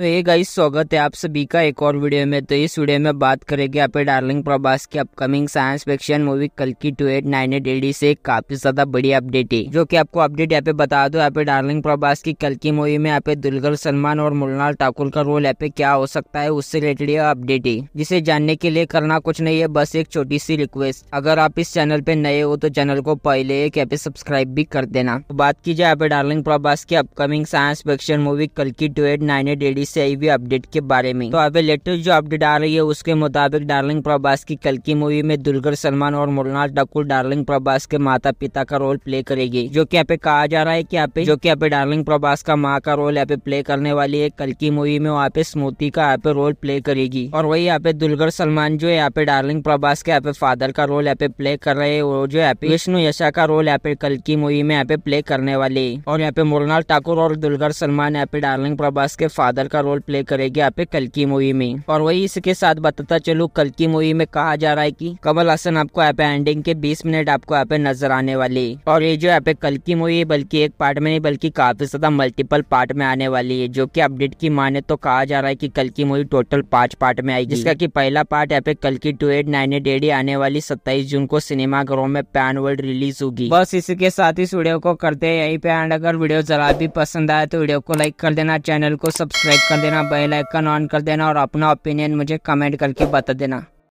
तो ये गाइस स्वागत है आप सभी का एक और वीडियो में तो इस वीडियो में बात करेंगे आप डार्लिंग प्रभास की अपकमिंग साइंस फिक्शन मूवी कल की two eight nine eight AD से काफी ज्यादा बड़ी अपडेट है जो कि आपको अपडेट यहाँ पे बता दो यहाँ पे डार्लिंग प्रभास की कल की मूवी में यहाँ पे सलमान और मुलनाल ठाकुर का रोल यहाँ पे क्या हो सकता है उससे रिलेटेड यह अपडेट है जिसे जानने के लिए करना कुछ नहीं है बस एक छोटी सी रिक्वेस्ट अगर आप इस चैनल पे नए हो तो चैनल को पहले एक यहाँ पे सब्सक्राइब भी कर देना तो बात की जाए यहाँ पे डार्लिंग प्रभास की अपकमिंग साइंस फिक्शन मूवी कल की two eight nine eight AD आई अपडेट के बारे में तो अभी लेटेस्ट जो अपडेट आ रही है उसके मुताबिक डार्लिंग प्रभास की कल की मूवी में दुलकर सलमान और मुरनाल ठाकुर डार्लिंग प्रभास के माता पिता का रोल प्ले करेगी जो की यहाँ पे कहा जा रहा है की यहाँ पे जो की यहाँ पे डार्लिंग प्रभास का माँ का रोल यहाँ पे प्ले करने वाली है कल की मूवी में वहाँ पे स्मृति का यहाँ पे रोल प्ले करेगी और वही यहाँ पे दुलगर सलमान जो है यहाँ पे डार्लिंग प्रभास के यहाँ पे फादर का रोल यहाँ पे प्ले कर रहे हैं और जो यहाँ पे विष्णु यशा का रोल यहाँ पे कल की मूवी में यहाँ पे प्ले करने वाले और यहाँ पे मुरनाथ ठाकुर और दुलगर सलमान यहाँ पे डार्लिंग प्रभास के फादर का का रोल प्ले करेगी यहाँ पे कल की मूवी में और वही इसके साथ बताता चलू कल की मूवी में कहा जा रहा है की कमल हसन आपको यहाँ पे एंडिंग के बीस मिनट आपको यहाँ पे नजर आने वाली और ये जो यहाँ पे कल की मूवी बल्कि एक पार्ट में नहीं बल्कि काफी ज्यादा मल्टीपल पार्ट में आने वाली है जो की अपडेट की माने तो कहा जा रहा है की कल की मूवी टोटल पांच पार्ट में आएगी जिसका की पहला पार्ट यहाँ पे कल की two eight nine eight AD आने वाली सत्ताईस जून को सिनेमा घरों में पैन वर्ल्ड रिलीज होगी बस इसी के साथ इस वीडियो को करते हैं यही पे एंड अगर वीडियो जरा भी पसंद आए तो वीडियो को लाइक कर देना चैनल को सब्सक्राइब सब्सक्राइब कर देना बेल आइकन ऑन कर देना और अपना ओपिनियन मुझे कमेंट करके बता देना